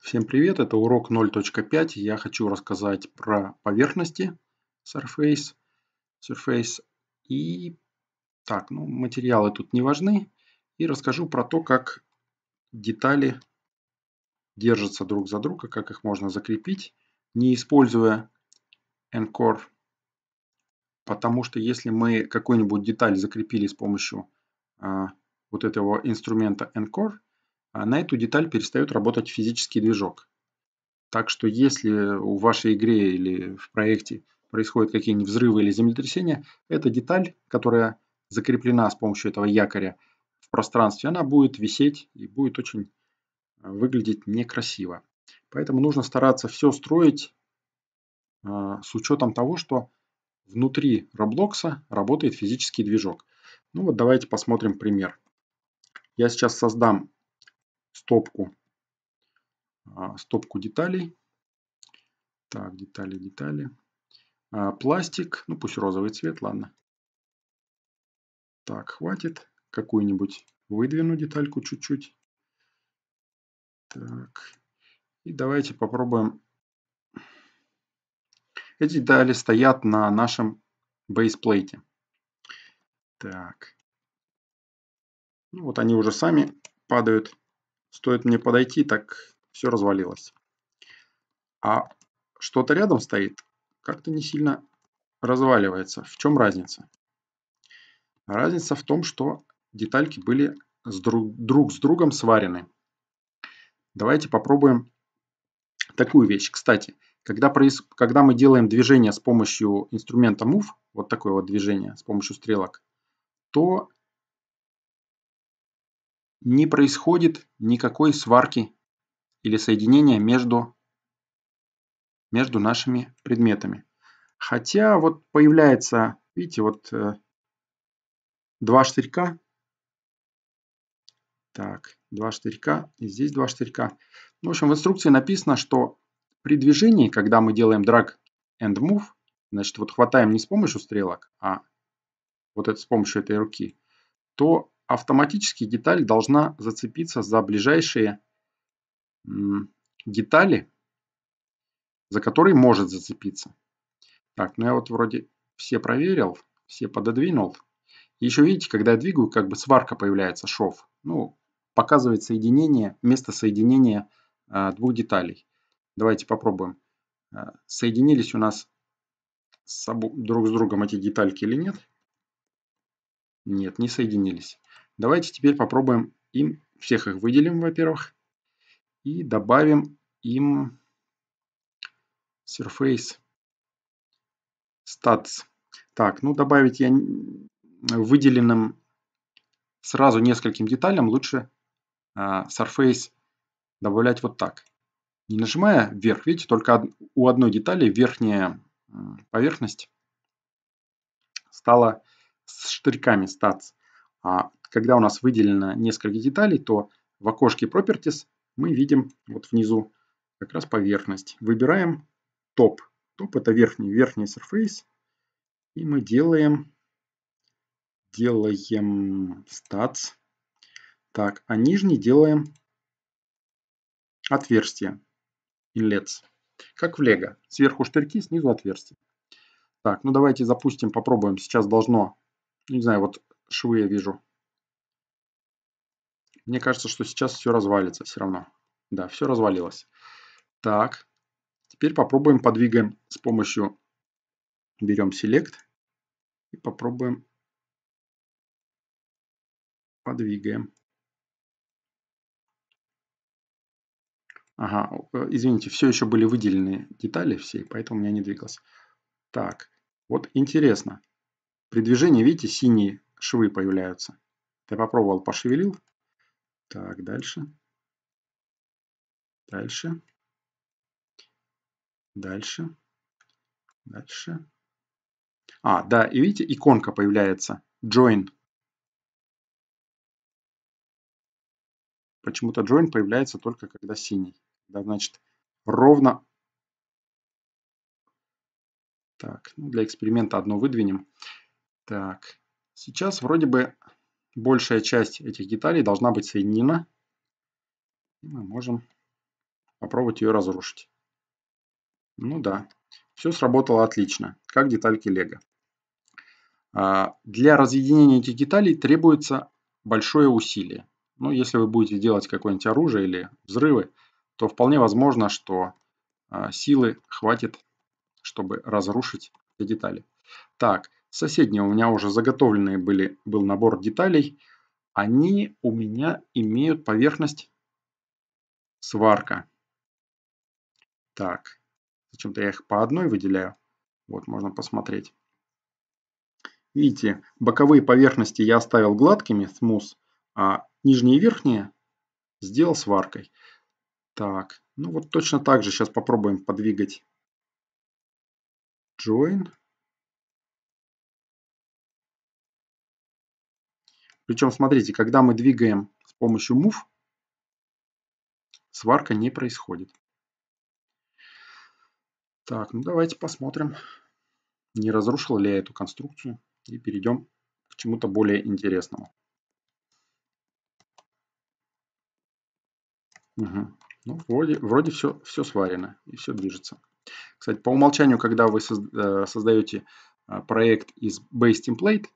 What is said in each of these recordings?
Всем привет, это урок 0.5. Я хочу рассказать про поверхности Surface. Surface и так, ну материалы тут не важны. И расскажу про то, как детали держатся друг за друга, как их можно закрепить, не используя Encore. Потому что если мы какую-нибудь деталь закрепили с помощью э, вот этого инструмента Encore, а на эту деталь перестает работать физический движок. Так что если у вашей игре или в проекте происходят какие-нибудь взрывы или землетрясения, эта деталь, которая закреплена с помощью этого якоря в пространстве, она будет висеть и будет очень э, выглядеть некрасиво. Поэтому нужно стараться все строить э, с учетом того, что внутри Roblox работает физический движок. Ну вот давайте посмотрим пример. Я сейчас создам стопку, а, стопку деталей. Так, детали, детали. А, пластик, ну пусть розовый цвет, ладно. Так, хватит. Какую-нибудь выдвину детальку чуть-чуть. Так, и давайте попробуем. Эти детали стоят на нашем бейсплейте. Так. Ну, вот они уже сами падают. Стоит мне подойти, так все развалилось. А что-то рядом стоит, как-то не сильно разваливается. В чем разница? Разница в том, что детальки были с друг, друг с другом сварены. Давайте попробуем такую вещь. Кстати, когда, проис... когда мы делаем движение с помощью инструмента Move, вот такое вот движение с помощью стрелок, то не происходит никакой сварки или соединения между, между нашими предметами. Хотя вот появляется, видите, вот э, два штырька. Так, два штырька, и здесь два штырька. Ну, в общем, в инструкции написано, что при движении, когда мы делаем drag and move, значит, вот хватаем не с помощью стрелок, а вот это с помощью этой руки, то автоматически деталь должна зацепиться за ближайшие детали, за которые может зацепиться. Так, ну я вот вроде все проверил, все пододвинул. Еще видите, когда я двигаю, как бы сварка появляется, шов. Ну, показывает соединение, место соединения э, двух деталей. Давайте попробуем, а, соединились у нас с, друг с другом эти детальки или нет. Нет, не соединились. Давайте теперь попробуем им, всех их выделим, во-первых, и добавим им Surface Stats. Так, ну добавить я выделенным сразу нескольким деталям лучше а, Surface добавлять вот так. Не нажимая вверх, видите, только у одной детали верхняя поверхность стала с штырьками стац, а когда у нас выделено несколько деталей, то в окошке Properties мы видим вот внизу как раз поверхность. Выбираем топ. Топ это верхний, верхний surface. И мы делаем, делаем stats. Так, а нижний делаем отверстие. Inlets. Как в лего. Сверху штырьки, снизу отверстие. Так, ну давайте запустим, попробуем. Сейчас должно, не знаю, вот швы я вижу, мне кажется, что сейчас все развалится все равно. Да, все развалилось. Так, теперь попробуем подвигаем с помощью... Берем Select и попробуем... Подвигаем. Ага, э, извините, все еще были выделены детали все, поэтому у меня не двигалось. Так, вот интересно. При движении, видите, синие швы появляются. Я попробовал, пошевелил, так, дальше. Дальше. Дальше. Дальше. А, да, и видите, иконка появляется. Join. Почему-то join появляется только когда синий. Да, значит, ровно... Так, ну, для эксперимента одно выдвинем. Так, сейчас вроде бы большая часть этих деталей должна быть соединена. мы можем попробовать ее разрушить. Ну да, все сработало отлично, как детальки лего. А, для разъединения этих деталей требуется большое усилие. Ну, если вы будете делать какое-нибудь оружие или взрывы, то вполне возможно, что а, силы хватит, чтобы разрушить эти детали. Так, соседние у меня уже заготовленные были, был набор деталей, они у меня имеют поверхность сварка. Так, зачем-то я их по одной выделяю. Вот, можно посмотреть. Видите, боковые поверхности я оставил гладкими, смус, а нижние и верхние сделал сваркой. Так, ну вот точно так же сейчас попробуем подвигать join. Причем, смотрите, когда мы двигаем с помощью move, сварка не происходит. Так, ну давайте посмотрим, не разрушил ли я эту конструкцию. И перейдем к чему-то более интересному. Угу. Ну, вроде, вроде все, все сварено и все движется. Кстати, по умолчанию, когда вы э, создаете э, проект из base template,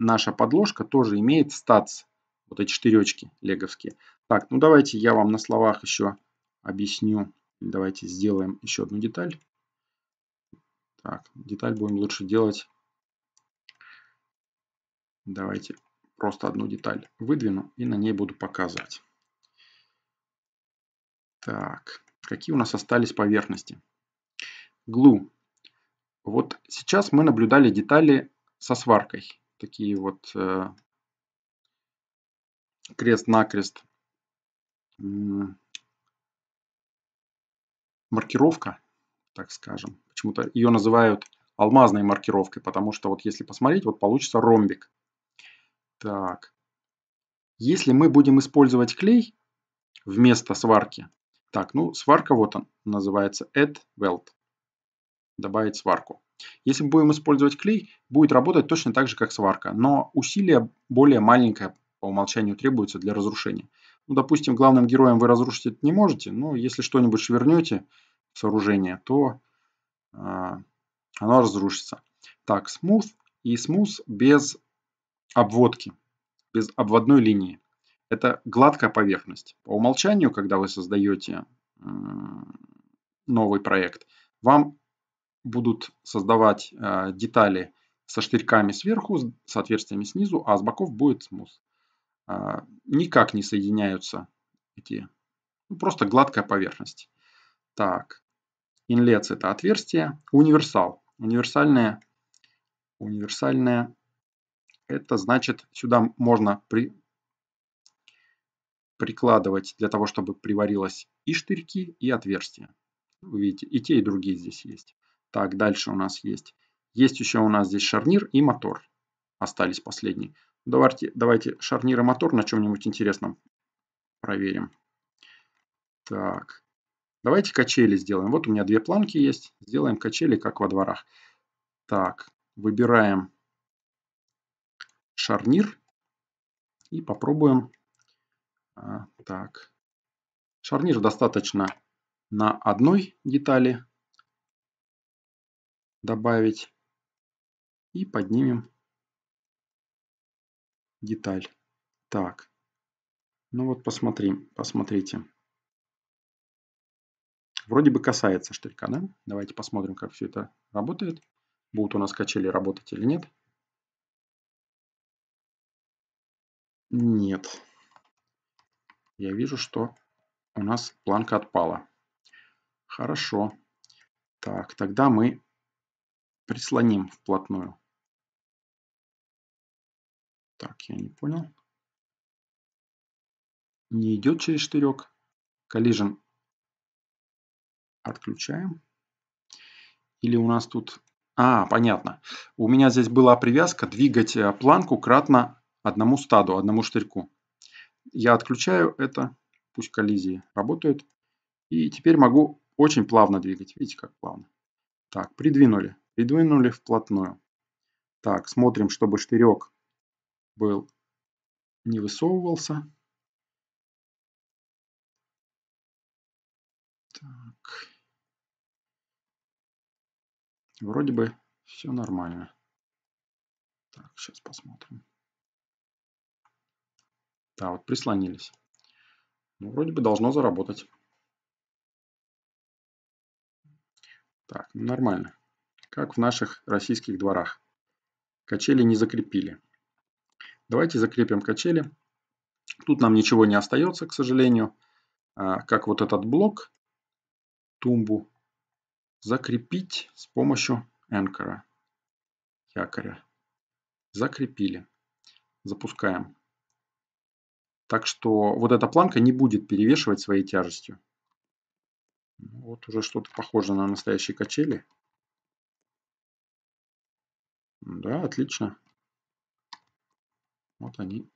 наша подложка тоже имеет статс. Вот эти четыречки леговские. Так, ну давайте я вам на словах еще объясню. Давайте сделаем еще одну деталь. Так, деталь будем лучше делать. Давайте просто одну деталь выдвину и на ней буду показывать. Так, какие у нас остались поверхности? Глу. Вот сейчас мы наблюдали детали со сваркой такие вот э, крест-накрест маркировка, так скажем. Почему-то ее называют алмазной маркировкой, потому что вот если посмотреть, вот получится ромбик. Так. Если мы будем использовать клей вместо сварки, так, ну сварка вот он называется add weld, добавить сварку. Если мы будем использовать клей, будет работать точно так же, как сварка, но усилие более маленькое по умолчанию требуется для разрушения. Ну, допустим, главным героем вы разрушить это не можете, но если что-нибудь швернете в сооружение, то э, оно разрушится. Так, smooth и smooth без обводки, без обводной линии. Это гладкая поверхность. По умолчанию, когда вы создаете э, новый проект, вам будут создавать э, детали со штырьками сверху, с отверстиями снизу, а с боков будет смус. А, никак не соединяются эти, ну, просто гладкая поверхность. Так, инлец это отверстие, универсал, универсальное, универсальное, это значит сюда можно при, прикладывать для того, чтобы приварилось и штырьки, и отверстия. Вы видите, и те, и другие здесь есть. Так, дальше у нас есть. Есть еще у нас здесь шарнир и мотор. Остались последние. Давайте, давайте шарнир и мотор на чем-нибудь интересном проверим. Так. Давайте качели сделаем. Вот у меня две планки есть. Сделаем качели, как во дворах. Так, выбираем шарнир и попробуем. А, так, шарнир достаточно на одной детали добавить и поднимем деталь. Так, ну вот посмотрим, посмотрите. Вроде бы касается штырька, да? Давайте посмотрим, как все это работает. Будут у нас качели работать или нет. Нет. Я вижу, что у нас планка отпала. Хорошо. Так, тогда мы прислоним вплотную. Так, я не понял. Не идет через штырек. Collision отключаем. Или у нас тут... А, понятно. У меня здесь была привязка двигать э, планку кратно одному стаду, одному штырьку. Я отключаю это, пусть коллизии работают. И теперь могу очень плавно двигать. Видите, как плавно. Так, придвинули. Придвинули вплотную. Так, смотрим, чтобы штырек был, не высовывался. Так. Вроде бы все нормально. Так, сейчас посмотрим. Да, вот прислонились. Ну, вроде бы должно заработать. Так, нормально как в наших российских дворах. Качели не закрепили. Давайте закрепим качели. Тут нам ничего не остается, к сожалению, а, как вот этот блок, тумбу, закрепить с помощью энкора, якоря. Закрепили. Запускаем. Так что вот эта планка не будет перевешивать своей тяжестью. Вот уже что-то похоже на настоящие качели. Да, отлично. Вот они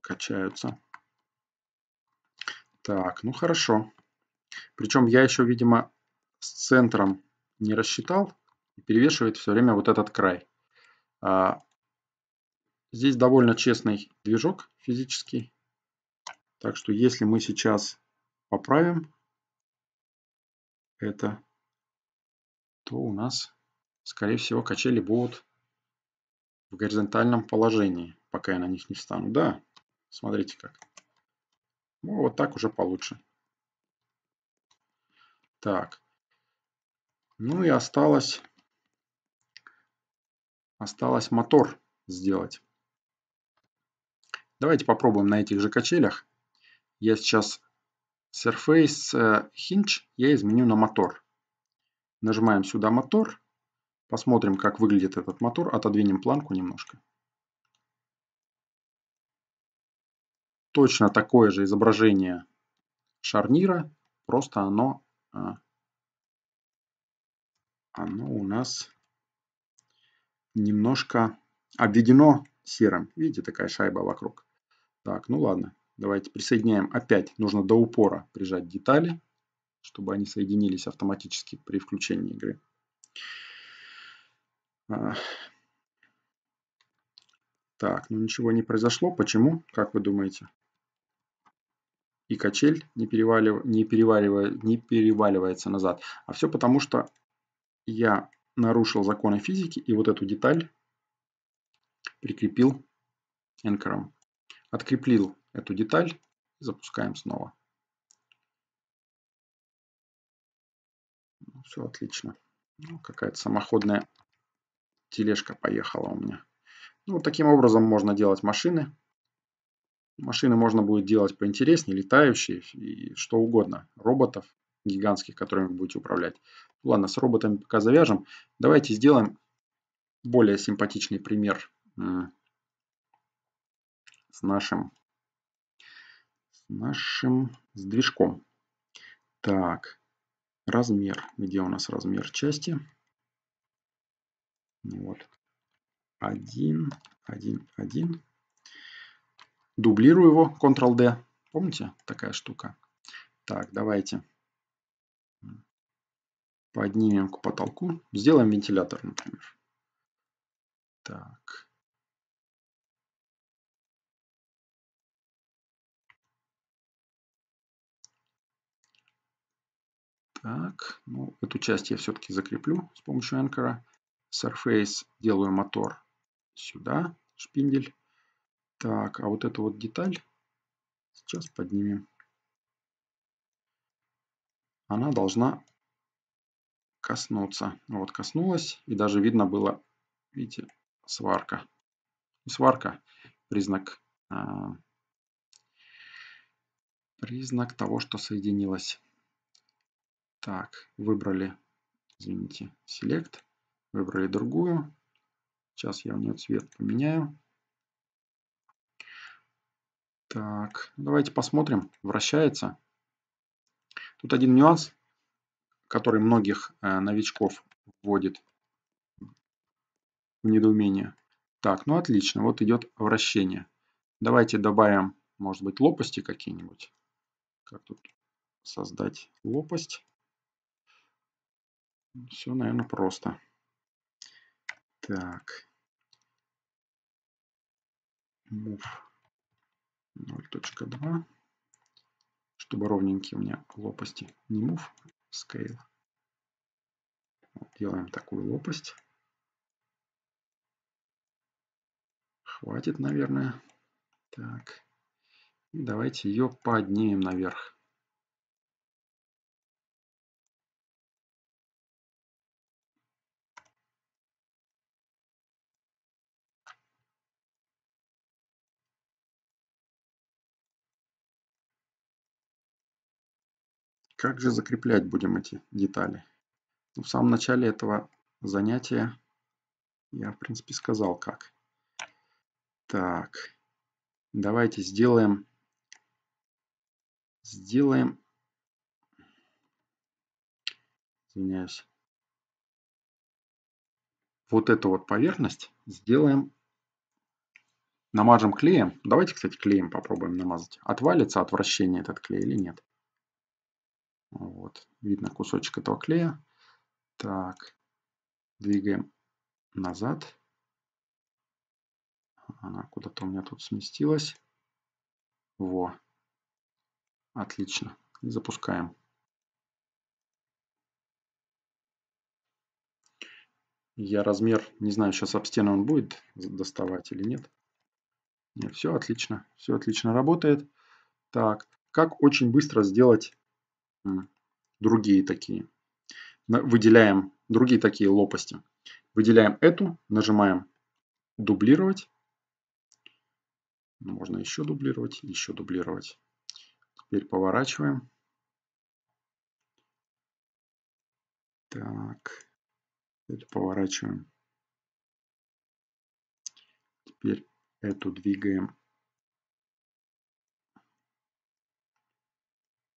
качаются. Так, ну хорошо. Причем я еще, видимо, с центром не рассчитал. И перевешивает все время вот этот край. А, здесь довольно честный движок физический. Так что если мы сейчас поправим это, то у нас скорее всего, качели будут в горизонтальном положении, пока я на них не встану. Да, смотрите как. Ну, вот так уже получше. Так. Ну и осталось, осталось мотор сделать. Давайте попробуем на этих же качелях. Я сейчас Surface э, Hinge я изменю на мотор. Нажимаем сюда мотор Посмотрим, как выглядит этот мотор. Отодвинем планку немножко. Точно такое же изображение шарнира, просто оно, а, оно у нас немножко обведено серым. Видите, такая шайба вокруг. Так, ну ладно. Давайте присоединяем опять. Нужно до упора прижать детали, чтобы они соединились автоматически при включении игры. Так, ну ничего не произошло. Почему? Как вы думаете? И качель не, перевалив... не, переваривает... не переваливается назад. А все потому, что я нарушил законы физики и вот эту деталь прикрепил энкером. Откреплил эту деталь. Запускаем снова. Ну, все отлично. Какая-то самоходная тележка поехала у меня. Ну, таким образом можно делать машины. Машины можно будет делать поинтереснее, летающие и что угодно. Роботов гигантских, которыми вы будете управлять. Ну, ладно, с роботами пока завяжем. Давайте сделаем более симпатичный пример с нашим, с нашим с движком. Так, размер. Где у нас размер части? Ну вот. 1, 1, 1. Дублирую его, Ctrl-D. Помните, такая штука? Так, давайте поднимем к потолку. Сделаем вентилятор, например. Так. Так, ну, эту часть я все-таки закреплю с помощью анкера. Surface делаю мотор сюда, шпиндель. Так, а вот эту вот деталь сейчас поднимем. Она должна коснуться. Вот коснулась, и даже видно было, видите, сварка. Сварка признак, а, признак того, что соединилась. Так, выбрали, извините, Select. Выбрали другую. Сейчас я у нее цвет поменяю. Так, давайте посмотрим. Вращается. Тут один нюанс, который многих э, новичков вводит в недоумение. Так, ну отлично, вот идет вращение. Давайте добавим, может быть, лопасти какие-нибудь. Как тут создать лопасть? Все, наверное, просто. Так. Move 0.2. Чтобы ровненькие у меня лопасти. Не move, scale. Вот, делаем такую лопасть. Хватит, наверное. Так. давайте ее поднимем наверх. Как же закреплять будем эти детали? Ну, в самом начале этого занятия я, в принципе, сказал как. Так, давайте сделаем, сделаем, извиняюсь, вот эту вот поверхность сделаем, намажем клеем. Давайте, кстати, клеем попробуем намазать. Отвалится от вращения этот клей или нет? Вот, видно кусочек этого клея. Так, двигаем назад. Она куда-то у меня тут сместилась. Во. Отлично. И запускаем. Я размер, не знаю, сейчас об стену он будет доставать или нет. Нет, все отлично. Все отлично работает. Так, как очень быстро сделать другие такие. Выделяем другие такие лопасти. Выделяем эту, нажимаем дублировать. Ну, можно еще дублировать, еще дублировать. Теперь поворачиваем. Так, теперь поворачиваем. Теперь эту двигаем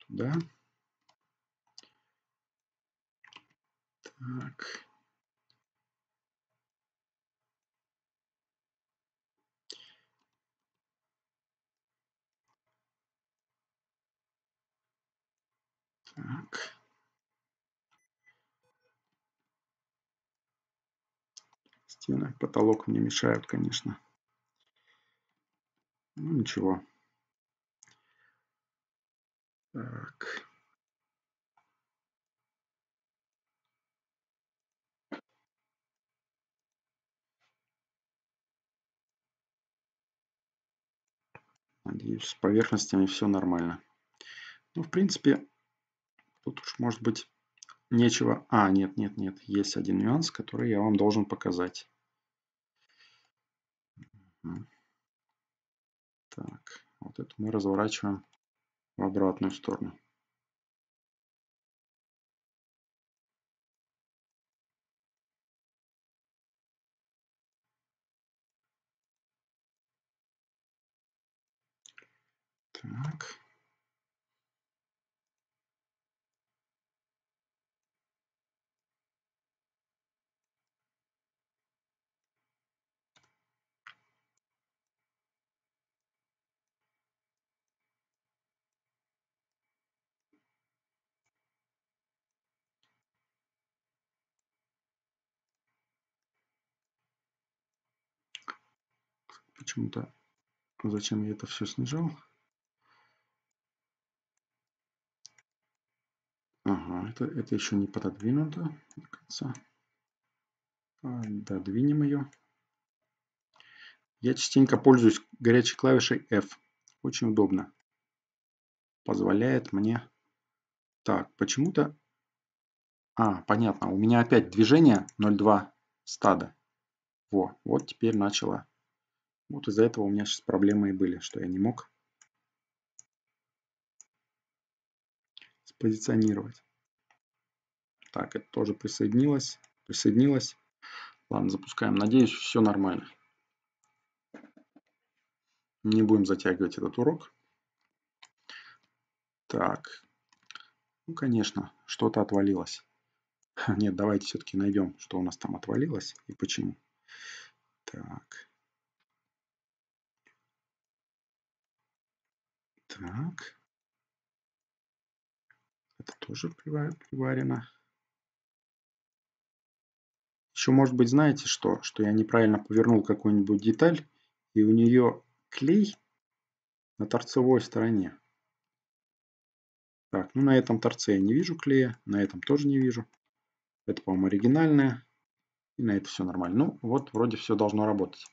туда. Так. Так. Стены, потолок мне мешают, конечно. Ну, ничего. Так. Надеюсь, с поверхностями все нормально. Ну, в принципе, тут уж может быть нечего... А, нет, нет, нет, есть один нюанс, который я вам должен показать. Так, вот это мы разворачиваем в обратную сторону. Так. Почему-то зачем я это все снижал? это, это еще не пододвинуто до конца. А, додвинем ее. Я частенько пользуюсь горячей клавишей F. Очень удобно. Позволяет мне... Так, почему-то... А, понятно. У меня опять движение 0,2 стада. Во, вот теперь начало. Вот из-за этого у меня сейчас проблемы и были, что я не мог спозиционировать. Так, это тоже присоединилось. Присоединилось. Ладно, запускаем. Надеюсь, все нормально. Не будем затягивать этот урок. Так. Ну, конечно, что-то отвалилось. Нет, давайте все-таки найдем, что у нас там отвалилось и почему. Так. Так. Это тоже приварено. Еще, может быть, знаете что? Что я неправильно повернул какую-нибудь деталь, и у нее клей на торцевой стороне. Так, ну на этом торце я не вижу клея, на этом тоже не вижу. Это, по-моему, оригинальное. И на это все нормально. Ну, вот вроде все должно работать.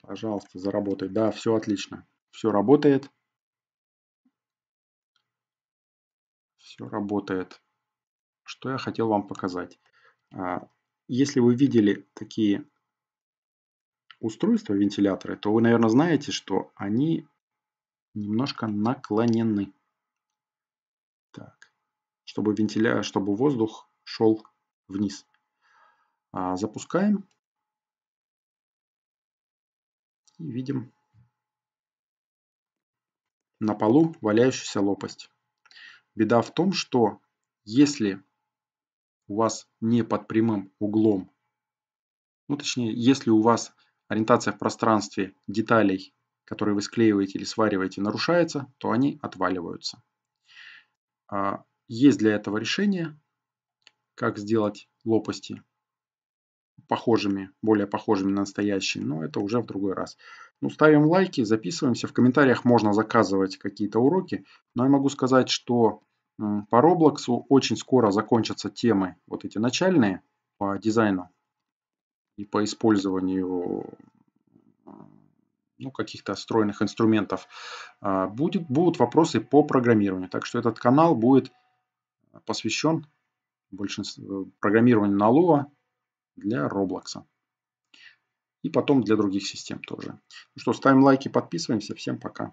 Пожалуйста, заработай. Да, все отлично. Все работает. Все работает. Что я хотел вам показать. А, если вы видели такие устройства, вентиляторы, то вы, наверное, знаете, что они немножко наклонены. Так. Чтобы, вентиля... чтобы воздух шел вниз. А, запускаем. И видим на полу валяющуюся лопасть. Беда в том, что если у вас не под прямым углом, ну точнее, если у вас ориентация в пространстве деталей, которые вы склеиваете или свариваете, нарушается, то они отваливаются. А, есть для этого решение, как сделать лопасти похожими, более похожими на настоящие, но это уже в другой раз. Ну, ставим лайки, записываемся. В комментариях можно заказывать какие-то уроки. Но я могу сказать, что по Roblox очень скоро закончатся темы, вот эти начальные по дизайну и по использованию ну, каких-то встроенных инструментов. А, будет, будут вопросы по программированию. Так что этот канал будет посвящен большинству э, программированию на Lua, для Roblox. И потом для других систем тоже. Ну что, ставим лайки, подписываемся. Всем пока.